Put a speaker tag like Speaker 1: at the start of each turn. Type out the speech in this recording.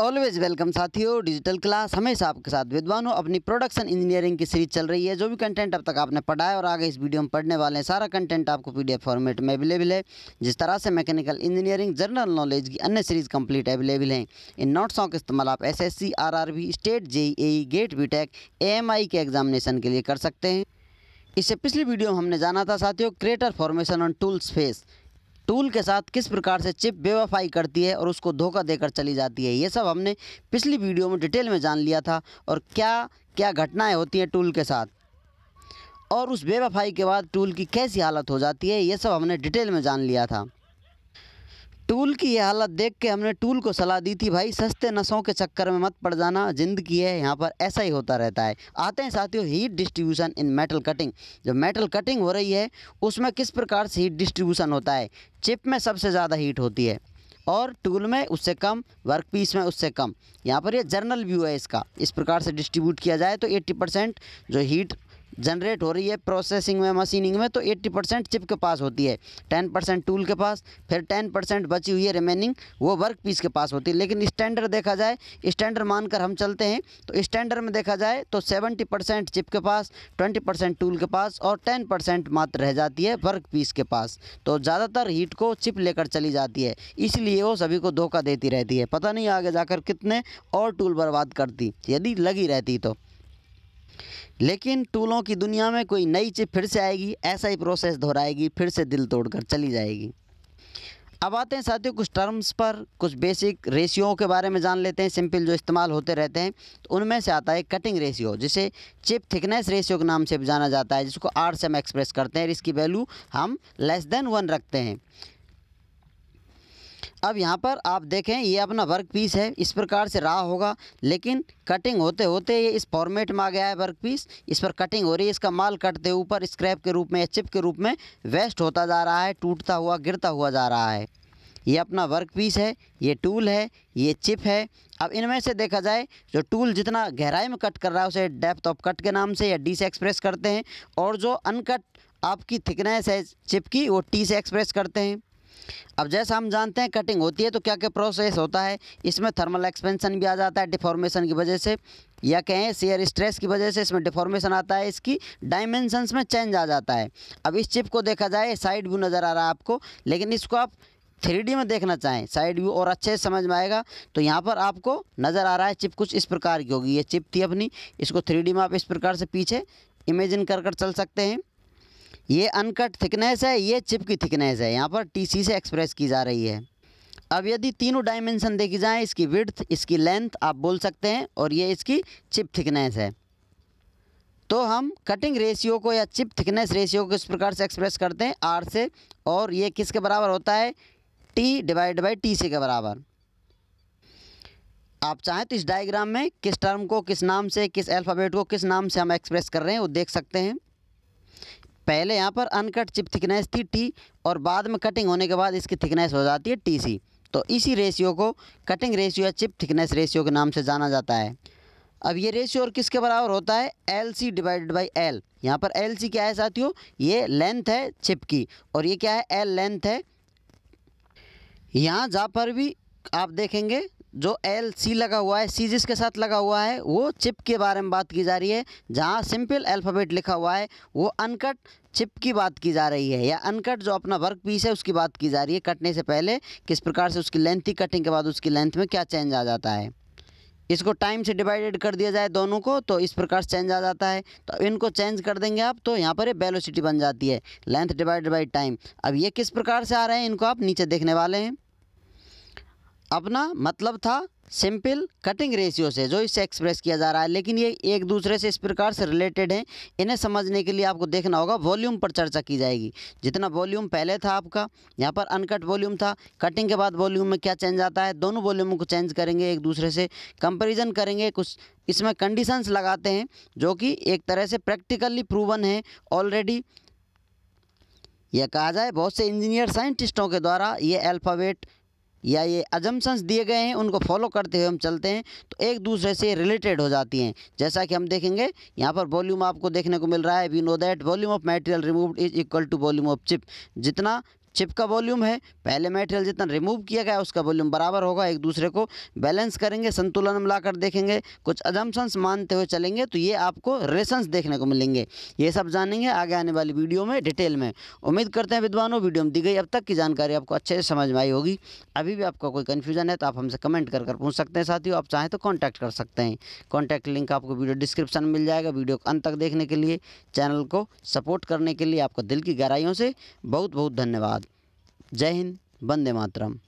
Speaker 1: always welcome साथियों digital class हमेशा आपके साथ विद्वान हो अपनी प्रोडक्शन इंजीनियरिंग की सीरीज चल रही है जो भी कंटेंट अब तक आपने पढ़ा है और आगे इस वीडियो में पढ़ने वाले हैं सारा कंटेंट आपको पीडीएफ फॉर्मेट में अवेलेबल है जिस तरह से मैकेनिकल इंजीनियरिंग जनरल नॉलेज की अन्य सीरीज कंप्लीट अवेलेबल हैं इन नोट्सों का इस्तेमाल आप S S state JE GATE B tech के एग्जामिनेशन के लिए कर सकते हैं इससे पिछली वीडियो में हमने जाना था साथियों crater formation on tools face tool के साथ किस प्रकार से चिप बेवफाई करती है और उसको धोखा देकर चली जाती है ये सब हमने पिछली वीडियो में डिटेल में जान लिया था और क्या क्या घटनाएं होती हैं टूल के साथ और उस बेवफाई के बाद टूल की कैसी हालत हो जाती है ये सब हमने डिटेल में जान लिया था टूल की ये हालत देख के हमने टूल को सलाह दी थी भाई सस्ते नशों के चक्कर में मत पड़ जाना ज़िंदगी है यहाँ पर ऐसा ही होता रहता है आते हैं साथियों heat distribution in metal cutting जो मेटल कटिंग हो रही है उसमें किस प्रकार से हीट डिस्ट्रीब्यूशन होता है चिप में सबसे ज़्यादा हीट होती है और टूल में उससे कम वर्क पीस में उससे कम यहाँ पर ये जर्नल व्यू है इसका इस प्रकार से डिस्ट्रीब्यूट किया जाए तो 80 परसेंट जो हीट जनरेट हो रही है प्रोसेसिंग में मशीनिंग में तो 80 परसेंट चिप के पास होती है 10 परसेंट टूल के पास फिर 10 परसेंट बची हुई है रिमेनिंग वो वर्क पीस के पास होती है लेकिन स्टैंडर्ड देखा जाए स्टैंडर्ड मानकर हम चलते हैं तो स्टैंडर्ड में देखा जाए तो सेवेंटी परसेंट चिप के पास ट्वेंटी परसेंट टूल के पास और टेन परसेंट मात्र रह जाती है वर्क पीस के पास तो ज़्यादातर हीट को चिप लेकर चली जाती है इसलिए वो सभी को धोखा देती रहती है पता नहीं आगे जाकर कितने और टूल बर्बाद करती यदि लगी रहती तो लेकिन टूलों की दुनिया में कोई नई चिप फिर से आएगी ऐसा ही प्रोसेस दोहराएगी फिर से दिल तोड़कर चली जाएगी अब आते हैं साथियों कुछ टर्म्स पर कुछ बेसिक रेशियो के बारे में जान लेते हैं सिंपल जो इस्तेमाल होते रहते हैं तो उनमें से आता है कटिंग रेशियो जिसे चिप थिकनेस रेशियो के नाम से जाना जाता है जिसको आर से हम एक्सप्रेस करते हैं और इसकी वैल्यू हम लेस देन वन रखते हैं अब यहाँ पर आप देखें ये अपना वर्क पीस है इस प्रकार से रहा होगा लेकिन कटिंग होते होते ये इस फॉर्मेट में आ गया है वर्क पीस इस पर कटिंग हो रही है इसका माल कटते ऊपर स्क्रैप के रूप में या चिप के रूप में वेस्ट होता जा रहा है टूटता हुआ गिरता हुआ जा रहा है ये अपना वर्क पीस है ये टूल है ये चिप है अब इनमें से देखा जाए जो टूल जितना गहराई में कट कर रहा है उसे डेप्थ ऑफ कट के नाम से या डी से एक्सप्रेस करते हैं और जो अनकट आपकी थिकनेस है चिप की वो टी से एक्सप्रेस करते हैं अब जैसा हम जानते हैं कटिंग होती है तो क्या क्या प्रोसेस होता है इसमें थर्मल एक्सपेंशन भी आ जाता है डिफॉर्मेशन की वजह से या कहें सीयर स्ट्रेस की वजह से इसमें डिफॉर्मेशन आता है इसकी डायमेंशंस में चेंज आ जाता है अब इस चिप को देखा जाए साइड व्यू नज़र आ रहा है आपको लेकिन इसको आप थ्री में देखना चाहें साइड व्यू और अच्छे से समझ में आएगा तो यहाँ पर आपको नज़र आ रहा है चिप कुछ इस प्रकार की होगी ये चिप थी अपनी इसको थ्री में आप इस प्रकार से पीछे इमेजिन कर कर चल सकते हैं ये अनकट थिकनेस है ये चिप की थिकनेस है यहाँ पर टी सी से एक्सप्रेस की जा रही है अब यदि तीनों डायमेंशन देखी जाए इसकी विड्थ इसकी लेंथ आप बोल सकते हैं और ये इसकी चिप थिकनेस है तो हम कटिंग रेशियो को या चिप थिकनेस रेशियो को इस प्रकार से एक्सप्रेस करते हैं आर से और ये किसके बराबर होता है T divide by T C के बराबर आप चाहें तो इस डायग्राम में किस टर्म को किस नाम से किस अल्फ़ाबेट को किस नाम से हम एक्सप्रेस कर रहे हैं वो देख सकते हैं पहले यहाँ पर अनकट चिप थिकनेस थी टी और बाद में कटिंग होने के बाद इसकी थिकनेस हो जाती है टी सी तो इसी रेशियो को कटिंग रेशियो या चिप थिकनेस रेशियो के नाम से जाना जाता है अब ये रेशियो और किसके बराबर होता है L C divided by L यहाँ पर एल सी क्या है साथियों ये लेंथ है चिप की और ये क्या है एल लेंथ है यहाँ जहाँ पर भी आप देखेंगे जो एल सी लगा हुआ है सी जिसके साथ लगा हुआ है वो चिप के बारे में बात की जा रही है जहाँ सिंपल अल्फ़ाबेट लिखा हुआ है वो अनकट चिप की बात की जा रही है या अनकट जो अपना वर्क पीस है उसकी बात की जा रही है कटने से पहले किस प्रकार से उसकी लेंथ ही कटिंग के बाद उसकी लेंथ में क्या चेंज आ जाता है इसको टाइम से डिवाइडेड कर दिया जाए दोनों को तो इस प्रकार से चेंज आ जाता है तो इनको चेंज कर देंगे आप तो यहाँ पर ये बेलोसिटी बन जाती है लेंथ डिवाइडेड बाई टाइम अब ये किस प्रकार से आ रहे हैं इनको आप नीचे देखने वाले हैं अपना मतलब था सिंपल कटिंग रेशियो से जो इससे एक्सप्रेस किया जा रहा है लेकिन ये एक दूसरे से इस प्रकार से रिलेटेड हैं इन्हें समझने के लिए आपको देखना होगा वॉल्यूम पर चर्चा की जाएगी जितना वॉल्यूम पहले था आपका यहाँ पर अनकट वॉल्यूम था कटिंग के बाद वॉल्यूम में क्या चेंज आता है दोनों वॉल्यूम को चेंज करेंगे एक दूसरे से कंपेरिजन करेंगे कुछ इसमें कंडीशंस लगाते हैं जो कि एक तरह से प्रैक्टिकली प्रूवन है ऑलरेडी यह कहा जाए बहुत से इंजीनियर साइंटिस्टों के द्वारा ये अल्फ़ावेट या ये अजम्पन्स दिए गए हैं उनको फॉलो करते हुए हम चलते हैं तो एक दूसरे से रिलेटेड हो जाती हैं जैसा कि हम देखेंगे यहाँ पर वॉल्यूम आपको देखने को मिल रहा है we know that volume of material removed is equal to volume of chip जितना चिप का वॉल्यूम है पहले मेटेरियल जितना रिमूव किया गया उसका वॉल्यूम बराबर होगा एक दूसरे को बैलेंस करेंगे संतुलन मिलाकर देखेंगे कुछ अजम्पन्स मानते हुए चलेंगे तो ये आपको रेशंस देखने को मिलेंगे ये सब जानेंगे आगे आने वाली वीडियो में डिटेल में उम्मीद करते हैं विद्वानों वीडियो में दी गई अब तक की जानकारी आपको अच्छे से समझ में आई होगी अभी भी आपका कोई कन्फ्यूजन है तो आप हमसे कमेंट कर कर पूछ सकते हैं साथियों आप चाहें तो कॉन्टैक्ट कर सकते हैं कॉन्टैक्ट लिंक आपको वीडियो डिस्क्रिप्शन में मिल जाएगा वीडियो को अंत तक देखने के लिए चैनल को सपोर्ट करने के लिए आपको दिल की गहराइयों से बहुत बहुत धन्यवाद जय हिंद वंदे मातरम